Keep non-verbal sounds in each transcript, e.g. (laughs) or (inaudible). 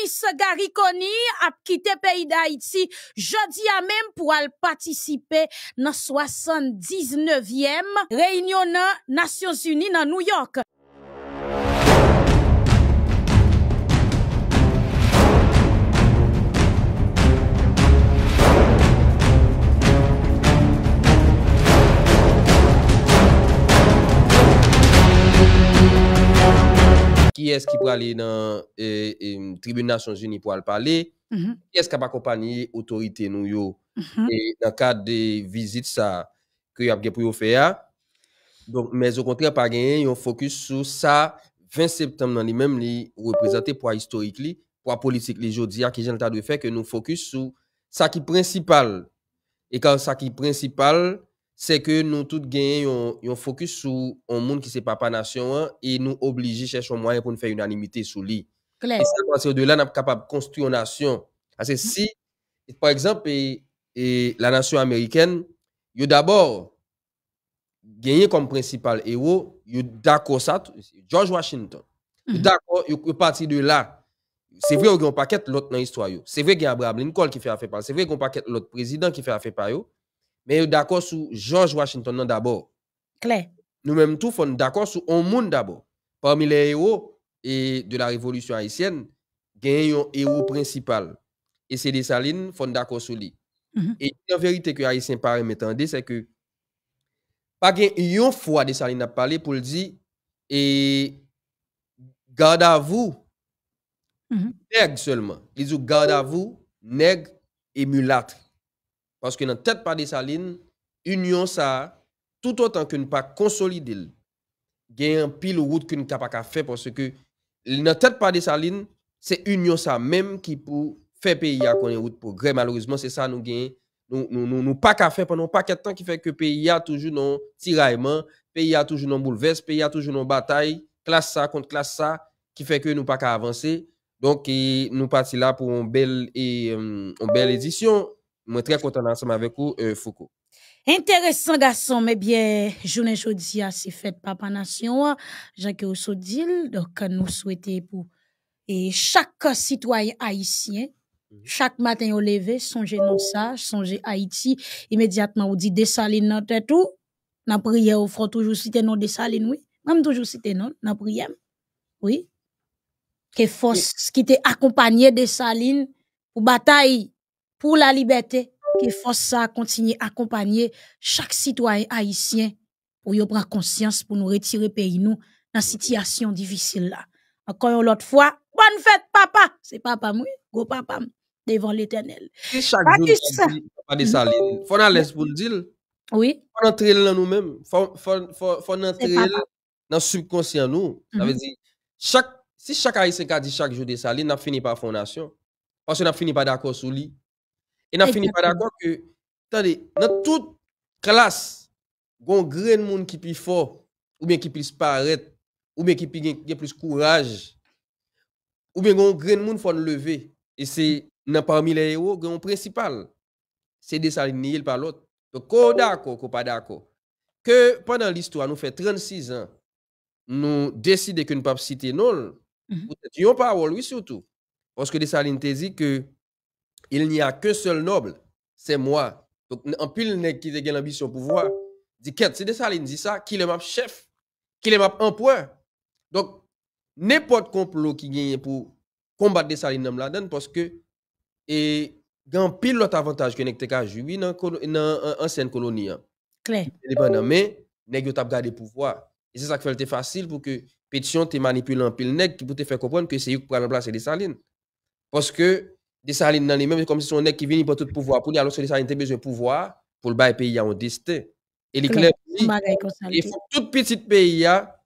Denis Gariconi quitté le pays d'Haïti à même pour pour participer à soixante 79e Réunion des Nations Unies à New York. ki es ki prale nan e, e, tribunasyon geni pou al pale, mhm. ki es ka pa kompanyi otorite nou yo, mhm. e, nan kad de vizit sa kri apge pou yo feya. Mèz, au kontre, pa genyen, yon fokus sou sa 20 septem nan li mèm li reprezenté pou a historik li, pou a politik li jodi a ki jen lta dwe fe ke nou fokus sou sa ki prinsipal. E kan sa ki prinsipal, c'est que nous tous gagnons un focus sur un monde qui c'est pas nation et nous obligés à chercher un moyen pour nous faire unanimité sur lui. Claire. Et ça, de là, capable de construire une nation. Parce que mm-hmm. si, par exemple, et, la nation américaine, il d'abord gagné comme principal héros, il d'accord ça, George Washington. Il mm-hmm. d'accord, il parti de là. C'est vrai qu'on un paquet l'autre dans l'histoire. C'est vrai qu'il y a Abraham Lincoln qui fait affaire par C'est vrai qu'on un paquet l'autre président qui fait affaire par mais d'accord sur George Washington d'abord. Claire. Nous-mêmes tous, font d'accord sur un monde d'abord. Parmi les héros et de la révolution haïtienne, il y un héros principal. Et c'est salines font d'accord sur lui. Mhm. Et la vérité que Haïtien paraît c'est que pas une fois salines a parler pour le dire et garde à vous, mhm. nègre seulement. Ils ont garde à vous, nègre et mulâtre. Paske nan tet pa de sa lin, union sa, tout an tan ke nou pa konsolidil, genye an pil ou wout ke nou ta pa ka fe, poske ke nan tet pa de sa lin, se union sa menm ki pou fe pe ya konye wout progre. Malorizman se sa nou genye, nou pa ka fe, ponon pa ketan ki fe ke pe ya toujou nou tira e man, pe ya toujou nou mbouleves, pe ya toujou nou batay, klas sa, kont klas sa, ki fe ke nou pa ka avanse. Donk, nou pati la pou nou bel edisyon, Je très très content avec vous, euh, Foucault. Intéressant, garçon. Mais bien, journée a ah, c'est fête papa Nation, ah. Jacques Oussodil. Donc, euh, nous souhaitons pour chaque citoyen haïtien, mhm. chaque matin au lever, songez non ça, songez Haïti, immédiatement on dit dessaline dans tête ou, la prière ou faut toujours citer non dessaline oui, même toujours citer non dans prière. Oui. Que force qui t'est accompagné dessaline pour bataille pour la liberté, qui force ça continuer à accompagner chaque citoyen haïtien pour y prendre conscience pour nous retirer pays nous dans situation difficile là. Encore une autre fois, bonne fête papa, c'est papa moi, go papa devant l'Éternel. Chaque jour, pas de saline. Faut aller pour le dire. Oui. Faut entrer là nous-mêmes, faut entrer dans subconscient nous. Mhm. chaque si chaque haïtien a dit chaque jour de saline, n'a fini par fondation parce qu'on n'a fini par d'accord sur lui. Et nous fini par d'accord que, attendez, dans toute classe, il y a un grand monde qui est fort, ou bien qui plus paraître, ou bien qui a plus courage, ou bien il y a grand monde qui faut lever. Et c'est parmi les héros, le principal, c'est de s'aligner par l'autre. Donc, qu'on d'accord, qu'on pas d'accord. Que pendant l'histoire, nous fait 36 ans, nous décidons que nous ne pas citer non. nous -hmm. une pas parole, oui, surtout. Parce que Dessalines dit que il n'y a qu'un seul noble, c'est moi. Donc, en pile, nèg qui a l'ambition de pouvoir dit qu'est-ce c'est de ça, il dit ça, qui est ma chef, qui est ma empereur. Donc, n'importe complot qui gagne pour combattre des salines dans la parce que, et, un pile l'autre avantage que nèg te ka dans ancienne colonie. Hein. Clair. mais, nèg yo t'a le pouvoir. Et c'est ça qui fait le facile pour que pétition te manipule en pile nèg qui peut te faire comprendre que c'est lui qui prend place des salines. Parce que, salines dans les mêmes, comme si son neck qui vient pour tout pouvoir pour lui, alors que salines a besoin de pouvoir pour le bail pays à un destin. Et les clair, il faut tout petit pays a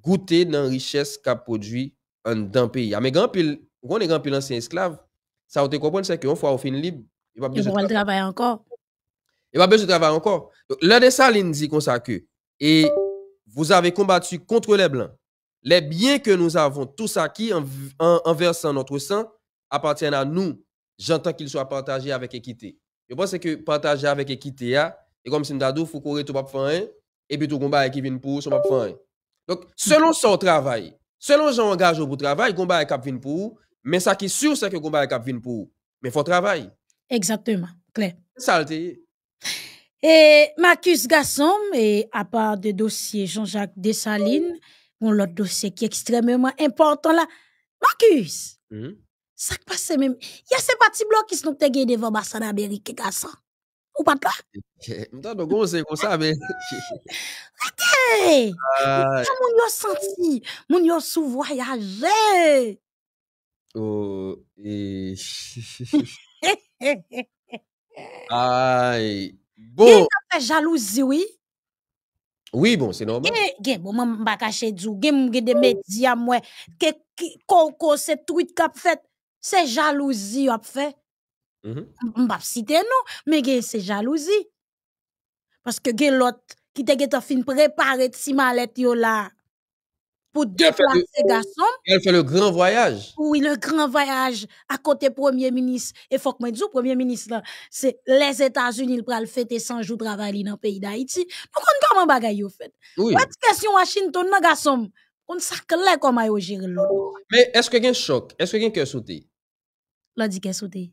goûter dans la richesse qu'a produit un dans pays. Ah, mais grand pile, on est grand pile ancien esclave, ça vous te c'est qu'une fois au fin libre, il va besoin de travailler encore. Il va besoin de travailler encore. Donc des salines, dit comme ça que et vous avez combattu contre les blancs. Les biens que nous avons tous acquis en versant notre sang appartiennent à nous, j'entends qu'il soit partagé avec équité. Je pense que partager avec équité, hein, et comme si nous faut courir tout pas et puis tout combat qui vient pour, pas Donc, selon son travail, selon son engagement pour travail, combat qui vient pour, mais ça qui est sûr, c'est que combat qui vient pour. Mais il faut travailler. Exactement, clair. Et Marcus Gasson, et à part de dossier Jean-Jacques Dessalines, mon l'autre dossier qui est extrêmement important là. Marcus, hum? Ça qui passe même. Il y a ces petits blocs qui sont gagnés devant l'ambassade américaine, garçon. Ou pas là? Je ne sais pas comme ça, mais. Attends! Mon yon senti, mon yon sou voyage. Oh, et. (laughs) Aïe! Bon! Il y a jalousie, oui? Oui, bon, c'est normal. Gen, gen, bon, je cacher du. Gen, je des médias, moi. Que, que, c'est tweet qui a fait c'est jalousie a fait mm-hmm. on va citer non mais c'est jalousie parce que gen l'autre qui t'était en fin préparer si à là pour déplacer garçon elle fait le grand voyage oui le grand voyage à côté premier ministre et faut que le premier ministre c'est les États-Unis vont le fêter 100 jours travail dans le pays d'Haïti Nous on comment bagaille au fait pas de question Washington garçon on sait clair comment yo gérer l'autre mais est-ce que un choc est-ce que gen cœur sauté La di kesote.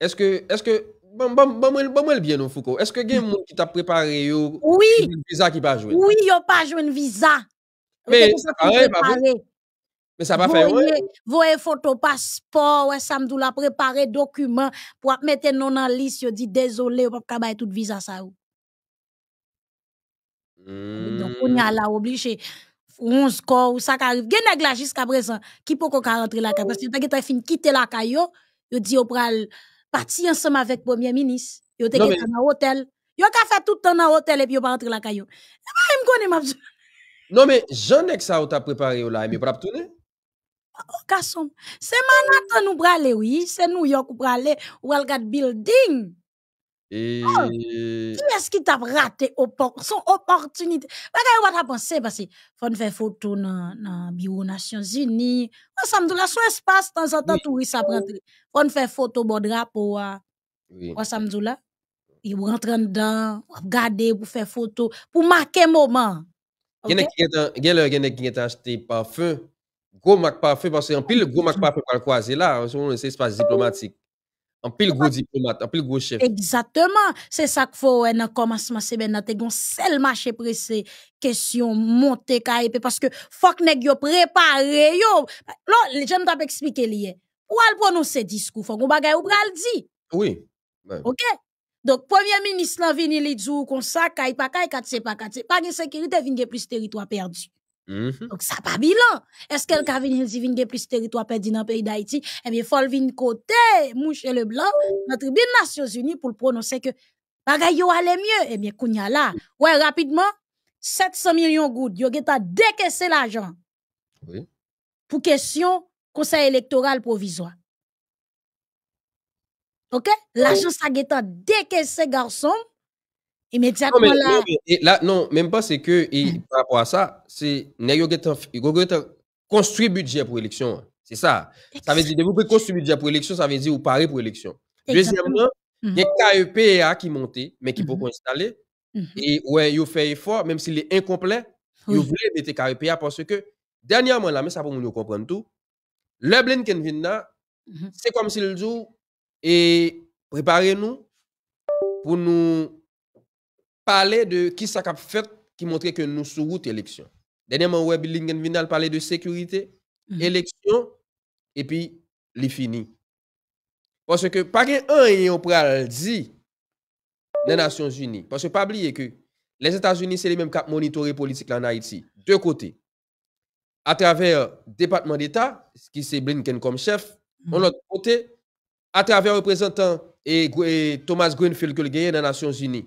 Eske, eske, ba mwen, ba mwen biye nou fuko? Eske gen moun ki ta prepare yo? Ou yon pa jwen visa ki pa jwen? Ou yon pa jwen visa? Me sa non pa fè wè? Me sa pa fè wè? Vwè foto, paspor, wè samdou la prepare, dokumen, pou ap mette non nan lis yo di, dezolé, wè pa kabaye tout visa sa ou. Hmm. Ou nye ala oubli che, ou on skor, ou sa ka, gen nagla jis ka prezant, ki pou ko ka rentre la ka, paske yon ta geta fin kite la ka yo, Yo dit yo pral parti ensemble avec premier ministre. Yo te gêné dans hôtel. Yo ka fait tout le temps dans hôtel et puis yo pas rentrer la caillou. Et eh ben, m'a (laughs) Non mais j'en ai que ça ou t'a préparé là, mais pas tourner. Ah, oh, garçon, c'est Manhattan nous braler, oui, c'est New York ou braler, ou al building. Ah! Et... qui est-ce qui t'a raté son opportunité? Parce que va avez parce que on fait photo dans le bureau des Nations Unies. Vous avez fait un espace, de temps en temps, touristes après prend. fait photo bon drapeau. Ah. Vous avez fait un peu Vous rentrez dedans, vous regardez, vous photo, pour marquer un moment. a qui avez acheté parfum. Gros marque parfum, parce qu'en pile, gros marque mm-hmm. parfum, pas le croisé là, c'est un espace diplomatique. Un pile gros diplomate, un pile gros chef. Exactement. C'est ça qu'il faut, dans le commencement de semaine, tu as seul marché pressé, question monter, parce que faut que tu prépare. Là, les gens t'ont pas expliquer Ou qu'on prononce ce discours, faut qu'on bagaille ou pral Oui. Ok. Donc, premier ministre, là, vini, li dit, ou qu'on s'accueille, pas qu'il y a pas Il y a pas de sécurité, vient plus territoire perdu. Mm-hmm. Donc, ça pas bilan. Est-ce qu'elle a venir a plus territoire perdu dans le pays d'Haïti? Eh bien, faut venir côté, mouche le blanc, dans tribune Nations Unies pour prononcer que bagay yo allait mieux. Eh bien, kounya là. Ouais, rapidement, 700 millions de gouttes, yo geta décaissé l'argent. Oui. Pour question conseil électoral provisoire. OK? L'argent a ça décaissé garçon Immédiatement non, là. Non, même pas, c'est que hmm. par rapport à ça, c'est construit budget pour élection. Hein. C'est ça. Ça veut dire, que vous construire budget pour élection, ça veut dire vous parlez pour élection. Deuxièmement, il y a hmm. KEPA qui monte, mais qui mm peut installer. Hmm. Et ouais, il fait effort, même s'il est incomplet, il voulez mettre KEPA parce que, dernièrement, là, mais ça pour nous comprendre tout, le Blinken vient là, c'est comme s'il dit, et préparez-nous pour nous parler de qui ça fait qui montrait que nous sur route élection. Dernièrement, Web Lingen parlait de sécurité, mhm. élection, et puis, les fini. Parce que, pas un et on pral dit, les Nations Unies. Parce que, pas oublier que, les États-Unis, c'est les mêmes qui monitoré politique en Haïti. Deux côtés. À travers le département d'État, qui c'est Blinken comme chef, De mhm. l'autre côté, à travers le représentant et, Thomas Greenfield que le dans les Nations Unies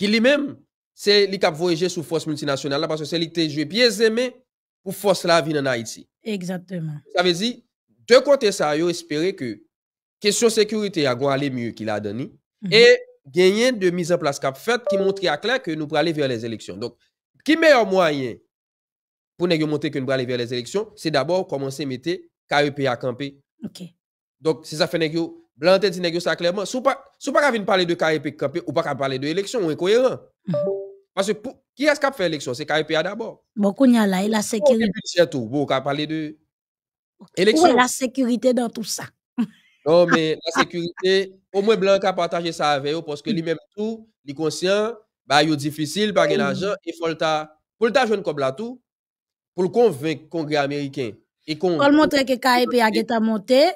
qui lui-même, c'est lui qui a voyagé sous force multinationale, parce que c'est lui qui a joué pieds pour force la vie en Haïti. Exactement. Ça veut dire, de côté ça, il espérer que question sécurité a aller mieux qu'il a donné. Mhm. Et gagner de mise en place cap fait qui montrait à clair que nous pouvons aller vers les élections. Donc, qui meilleur moyen pour nous montrer que nous pouvons aller vers les élections, c'est d'abord commencer à mettre KEP à camper. Ok. Donc, si ça fait blanc te dit ça clairement. Si pas, sous pas parler de KIP ou pas parler de élection, ou incohérent. Mhm. Parce que qui est-ce qui a fait l'élection? C'est KIPA d'abord. Bon, qu'on y a là, la sécurité. C'est tout, bon, parler de élection. la sécurité dans tout ça? (laughs) non, mais la sécurité, au moins blanc a partagé ça avec eux parce que lui-même tout, est conscient, bah, il est difficile, pas l'argent, il faut le ta, pour le ta jeune comme là tout, pour le convaincre congrès américain. Et qu'on. Pour le montrer que KIPA a monté,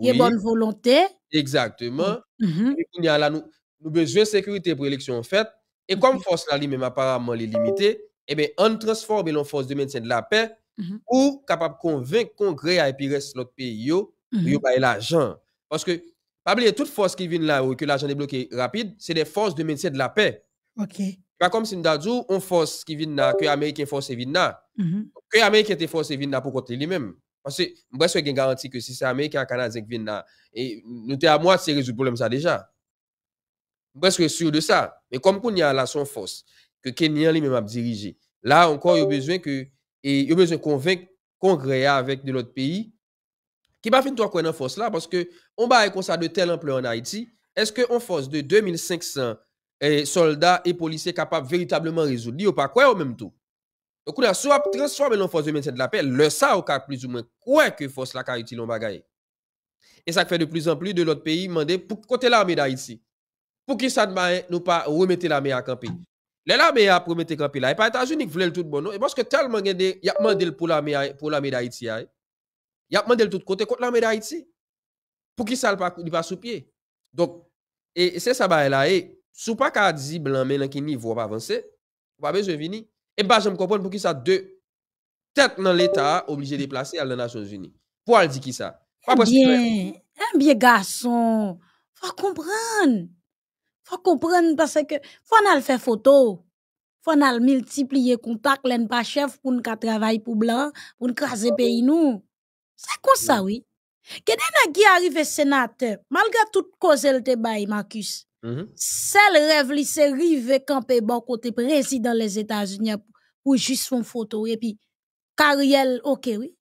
il y a bonne volonté. Exactement. Mm là, nous, nous besoin de sécurité pour l'élection en fait. Et comme mm-hmm. force là même apparemment est limitée, eh bien, on transforme en force de maintien de la paix ou mm-hmm. pour capable convaincre Congrès à épirer l'autre pays yo, l'argent. Parce que, pas oublier, toute force qui vient là, ou que l'argent est bloqué rapide, c'est des forces de maintien de la paix. OK. Pas comme si nous avons une force qui vient là, que l'Américain force vient là. Que l'Américain est force vient là pour côté lui-même. Mbe se gen garanti ke si sa me, ki a kanal zek vin nan, nou te a mwa se rezou problem sa deja. Mbe se resou de sa, men kom kon ni a la son fos, ke ken ni a li men ap dirije. La, ankon yo bezwen konvek kongreya avèk de lot peyi, ki pa fin to akwen an fos la, parce ke on ba ay konsa de tel ample an Haiti, eske an fos de 2500 soldat e polise kapap veytableman rezou, li yo pa kwen yo menm tou. Okou na, sou ap transforme nan fòs de mense de la pe, le sa okak pliz ou men, kouè ke fòs la ka iti loun bagaye. E sa k fè de pliz an pli de lòt peyi mande pou kote la me da iti. Pou ki sa dbae nou pa wèmete la me a kapi. Bon, non? Le la me a pou wèmete kapi la, e pa etajounik vle l tout bono, e mwoske tal man gende, yap mande l pou la me da iti ae. Yap mande l tout kote kote la me da iti. Pou ki sa l pa kou di pa sou pie. Donk, e se sa bae la e, sou pa ka adzi blan men lankini vwa pa avanse, wabe je vini. E ba jom kompon pou ki sa de tèt nan l'Etat obligé de plase al nanasyon Zuni. Pwa al di ki sa? Fwa eh prosi kwen? Fwa bie, fwa eh bie gason, fwa kompon. Fwa kompon pwase ke fwa nan al fè foto, fwa nan al multipliye kontak len pa chef pou nka travay pou blan, pou nka ze pe inou. Se kon sa wè? Kè den a gi arive senate, malga tout kozel te baye, Markus, c'est rêve rêve, li se rive camper bon côté président les états unis pour juste son photo et puis, Kariel, ok, oui.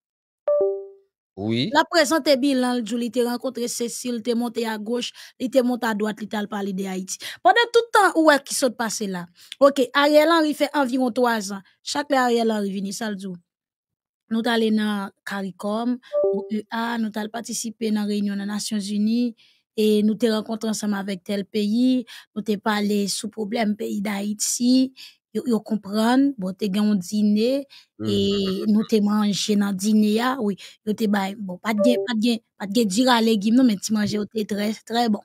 Oui. La présente bilan bien, il te rencontré cécile te monte à gauche, à te monte à droite, li tal parlé de Haïti. Pendant tout temps où ce qui se passé là Ok, Ariel Henry fait environ trois ans chaque fois Ariel Henry vini, sal nous Nous dans Caricom CARICOM, e nous allons participer à la Réunion des Nations Unies et nous te rencontré ensemble avec tel pays, nous t'es parlé sous problème pays d'Haïti, yo, comprennent, comprendre, bon, t'es un dîner, et mhm. nous t'es mangé dans dîner, ah oui, yo t'es bon, pas de pas de pas de dire à l'église, mais tu manger t'es très, très bon.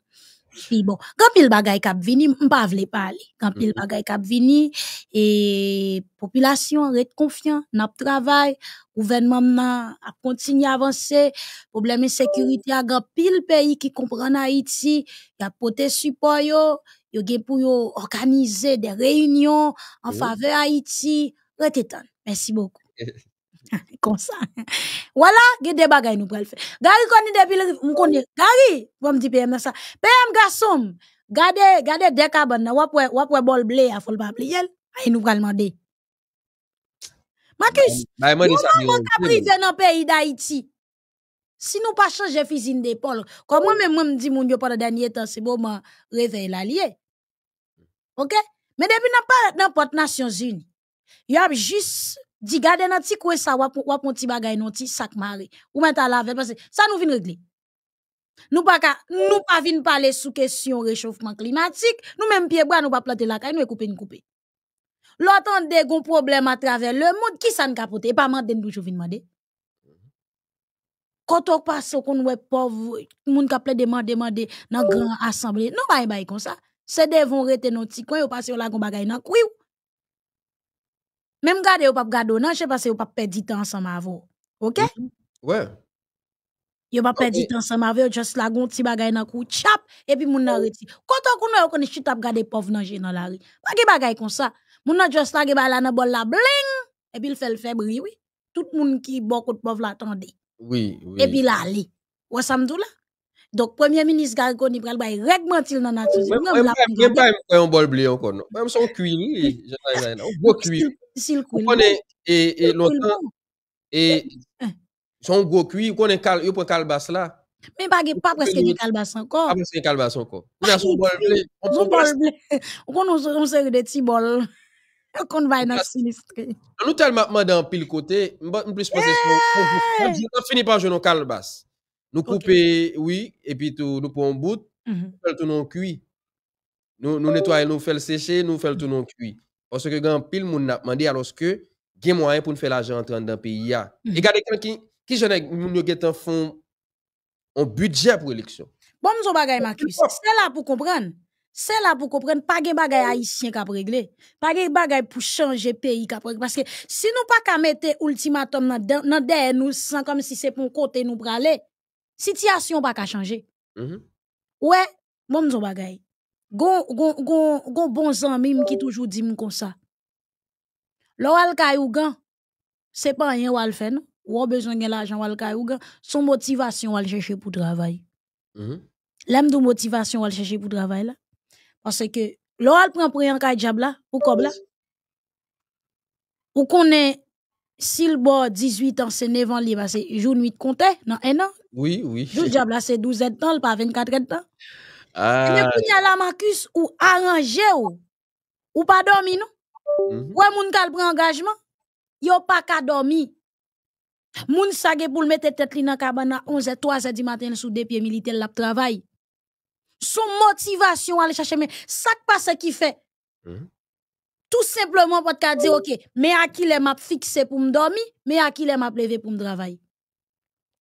Puis bon, quand sont venues, ne vini, pas vle parler. Quand mhm. e e a des choses qui sont vini, et population reste confiant, n'ap travail, gouvernement a continue à avancer, problème sécurité à grand pile pays qui comprennent Haïti, y a pote support yo, yo gen organiser des réunions en mhm. faveur faveur Haïti, Merci beaucoup. (laughs) (laughs) comme ça. Voilà, il y a des bagages nous pouvons faire. Gary connaît depuis le monde. Gary, vous me dites PM ça. PM garçon, gardez, gardez des cabanes. Wapwe, wapwe bol blé, à faut le babli. Ah, il nous va demander. Marcus, comment on a pris dans le pays d'Haïti? Si nous pas changer fusil d'épaule, comment même moi même dis mon Dieu pendant dernier temps, c'est bon, réveiller l'allié. Ok? Mais depuis n'importe Nations Unies, il y a juste Di gade nan ti kwe sa wapon ti bagay nan ti sak mare. Ou men ta lavel. Sa nou vin regle. Nou pa vin pale sou kesyon rechofman klimatik. Nou men piye bra nou pa plate lakay. Nou e koupe yon koupe. Lo atan de gon problem a travel. Le moun ki sa n kapote. E pa man den doujou vin mande. Kotok pa sokoun we pov. Moun ka ple de mande mande nan gran asamble. Nou bay e bay kon sa. Se devon rete nan ti kwe yo pase yon lakon bagay nan kouyou. Même garder ou pas garder, non, je sais pas si ou pas perdre du temps ensemble avec OK? Mm-hmm. Ouais. Yo pas perdre du temps ensemble avec juste la gonti bagay nan chap et puis moun nan oh. Quand on connaît on chita garder pauvre nan dans la rue. Pas des bagay comme ça. Moun nan juste la bol la bling et puis il fait le fait oui. Tout moun qui beaucoup de pauvre l'attendait. Oui, oui. Et puis l'a li. Ou samdou Donc, premier ministre Gargoni pral bay il nan nature. Mwen mwen bol mwen difficile. Vous connaissez et longtemps. Et hein. son gros cuit, vous connaissez le calbas là. Mais pas, pas presque du calbas encore. Pas (laughs) presque du calbas encore. Vous avez un bol on Vous avez un bol blé. Vous avez une série de petits bols. (laughs) on va dans le sinistre. Nous tellement demandé en pile côté, nous plus pensé que nous eh! finissons par jouer nos calbas. Nous couper oui, et puis tout, nous prenons bout, mm-hmm. nous faisons tout nos cuit. Nous oh! nettoyons, nous faisons sécher, nous faisons tout nos cuit. Parce que grand pile moun n'a demandé alors que gen moyen pour nous faire l'argent entrer dans pays a. Mhm. Et gens qui qui j'en un budget pour élection. Bon bagay Marcus, c'est là pour comprendre. C'est là pour comprendre pas gen bagay haïtien k'ap régler, pas gen bagay pour changer pays k'ap parce que si nous pas ka mettre ultimatum dans nan derrière nous sans comme si c'est pour côté nous La Situation pas ka changer. Mhm. Ouais, bon Gon, gon, gon, gon bon zanmim ki oh. toujou di m comme ça Lo kayou gan n'est pas rien ou al fait non Ou an bezon gen l'ajan kayou gan, son motivation al chercher pour travail Mm -hmm. Lèm motivation motivation al chercher pour travail là parce que lo prend prend un kay diab là ou kob là Ou connaît si l bo 18 ans c'est 9 ans li, parce jour joun 8 kontè un an. Oui, oui. jour de la c'est 12 ans, pas 24 ans. Mwen ah. la Marcus ou arrangé ou, ou pa dormi non mm-hmm. Ou moun kal engagement, yo pa ka dormi. Moun sage pou le mette tête li nan kabana 11 h 3 du matin sous sou pieds militaire lap travail Son motivation, à chercher, mais ça passe qui ki fe. Mm-hmm. Tout simplement pour ka dire ok, mais à qui les map fikse pour m dormi, me a ki le map levé pour m travailler.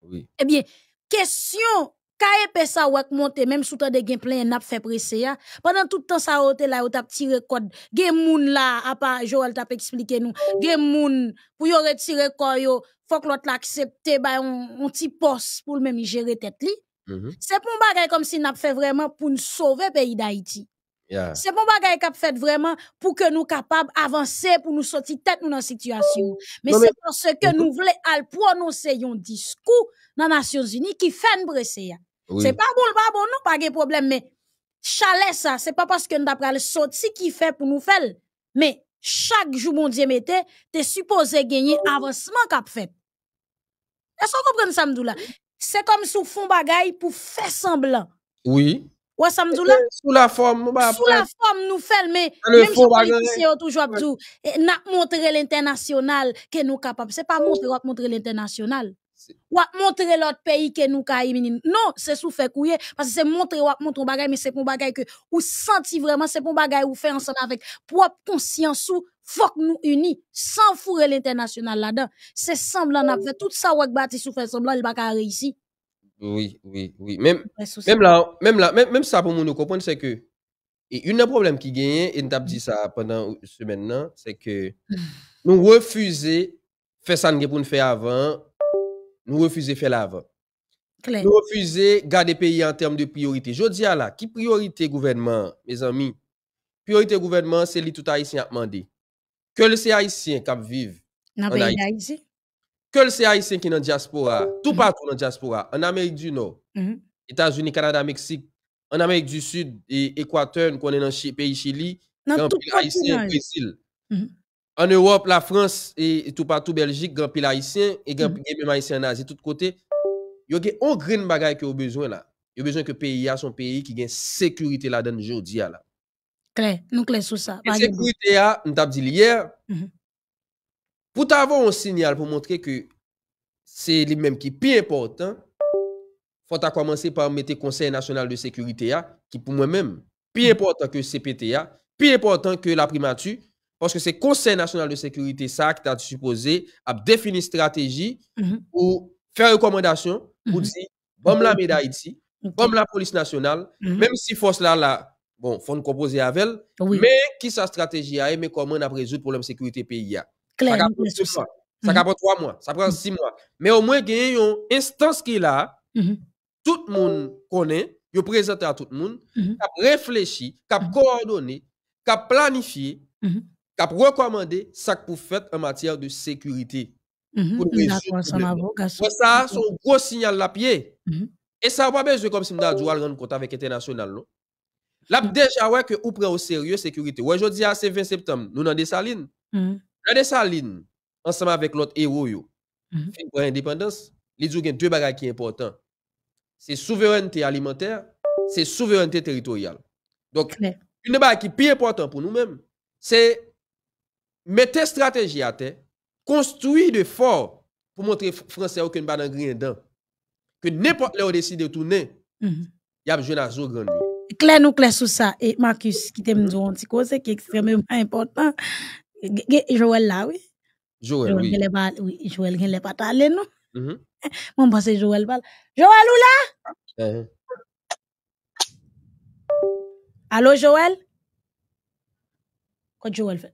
Oui. Ebyen, eh question Kaye pe qui monte, même sous de gen plein pas fait presser Pendant tout le temps sa ote la, ou tap tire kod. Gen moun la, apa Joel tap explique nous. Gen moun, pou yore tire kod yo, Faut que l'autre l'accepte, ba yon, yon ti pour le même gérer tête li. c'est mm-hmm. pour Se comme si pas fait vraiment pour nous sauver pays d'Haïti. Yeah. C'est bon bagay kap fait vraiment pour que nous capables avancer pour nous sortir tête nous dans situation. Mais c'est parce que nous voulons prononcer un discours dans Nations Unies qui fait nous oui. pas pas bon, pas bon, non pas parce problème mais chale ça sorti pas parce que nous faire, sorti qui jour pour nou nous men chak jou moun diye mette, te suppose genye avansman ce que E so kompren samdou C'est comme si sous fond bagay pour faire semblant. Oui. Ou Samdoula euh, sous la forme. Bah, sous la forme nous faisons, mais même si politicien toujours abdou, eh, n'a montré l'international que nous capable. C'est pas montrer, pas montrer l'international. Ou montrer l'autre pays que nous ka Non, c'est sous fait couiller parce que c'est montrer à montre un bagage mais c'est pour bagage que ou senti vraiment c'est pour bagage ou fait ensemble avec propre conscience ou faut nous unis sans fourrer l'international là-dedans. C'est semblant n'a fait tout ça ou bâti sous fait semblant il va pas réussir. Oui, oui, oui. Même même là, même là, même, même ça pour nous comprendre c'est que et des problème qui gagne et nous dit ça pendant semaine c'est que (laughs) nous refuser faire ça pour nous faire avant nous refusons de faire l'avant. Nous refusons de garder le pays en termes de priorité. Je dis à la, qui priorité gouvernement, mes amis? Priorité gouvernement, c'est les tout haïtien à demander. Que le Haïtiens qui vivent en Que le qui est dans la diaspora, tout mm-hmm. partout dans la diaspora, en Amérique du Nord, mm-hmm. États-Unis, Canada, Mexique, en Amérique du Sud et Équateur, nous connaissons dans le pays Chili, le haïtien, Brésil. Mm-hmm. An Europe, la France, et tout partout Belgique, grand pile haïsien, et grand pile haïsien nazi, tout kote, yo gen on green bagay ki yo bezwen la. Yo bezwen ki P.I.A. son P.I.I. ki gen sekurite la den joudia la. Klee, nou klee sou sa. P.I.A. n tap di liyer. Pout avon on sinyal pou montre ke se li menm ki pi importan, fote a komanse mm-hmm. par mette konsen national de sekurite ya, ki pou menm, pi mm-hmm. importan ke CPTA, pi importan ke la primatu Parce que c'est Conseil National de Sécurité ça qui t'a supposé à définir stratégie mhm. ou faire recommandation pour mhm. dire, vôme la médaille ici, vôme la police nationale, mhm. même si force là, bon, fonds composés à velle, mais qui sa stratégie a, et mais comment n'a présouté le problème de sécurité pays ya. Ça capote trois mois, ça prend six mois. Mais au moins qu'il y ait une instance qui est là, tout le monde connaît, je présente à tout le monde, cap réfléchit, cap coordonnée, cap planifié cap recommandé ça pour faire en matière de sécurité. Mm-hmm. Pour ça, c'est un gros signal la pied. Mm-hmm. Et ça n'a pas besoin comme si nous a rendre compte avec international. Là, mm-hmm. déjà, ouais, que ou prend au sérieux sécurité. Ouais, je dis, ah, c'est 20 septembre, nous dans des salines. Dans des salines, ensemble avec l'autre héros, yo. pour l'indépendance, les deux bagages qui sont importants. C'est souveraineté alimentaire, c'est souveraineté territoriale. Donc, une bagage qui est plus importante pour nous-mêmes, c'est Mette strategi a te, konstoui de for, pou montre Fransè ou ken badan gri endan, ke ne pot le ou desi de tounen, mhm. yab Jouel a zo gandou. Klen ou klen sou sa, e ma küs ki tem nou an ti kose, ki ekstremè mè mè mè important, ge Jouel la, oui? Jouel, oui. Jouel gen le pata alè nou? Mhm. (laughs) Mwen basse Jouel bal. Jouel ou la? Eh, eh. Alo Jouel? Kote Jouel fè?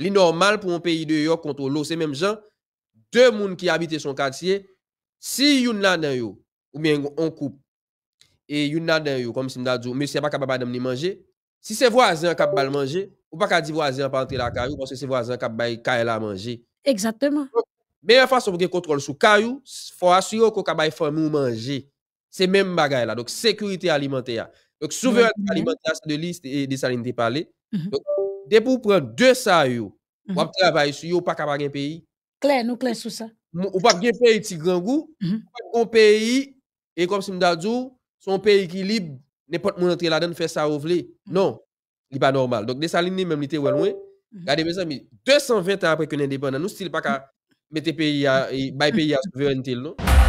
li normal pour un pays de yo contre l'eau, c'est même gens, deux moun qui habitent son quartier, si yon la dans yo, ou bien on coupe, et yon la dans yo, comme si m'a dit, monsieur pas capable de manger, si c'est voisin qui de manger, ou pas capable dire voisin pas entrer la caillou, parce que c'est voisins qui va caillou la manger. Exactement. Meilleure façon pour contrôle sous caillou, faut assurer qu'on va famille manger. C'est même bagaille là. Donc sécurité alimentaire. Donc souveraineté alimentaire de liste et de salinité parler. Mhm. De pou pren de sa yo, mhm. wap te avay sou yo, wap pa kama gen peyi. Klen, nou klen sou sa. Wap gen peyi ti gran gou, wap mhm. kon peyi, e kom si mda djou, son peyi ki libe, ne pot moun entre la den fè sa ou vle. Mhm. Non, li pa normal. Donk de sa lini menmite wè lwen, gade bezan mi, 220 an apre kwenen de bonan, nou stil pa ka mette peyi, bay peyi a souveren tel non.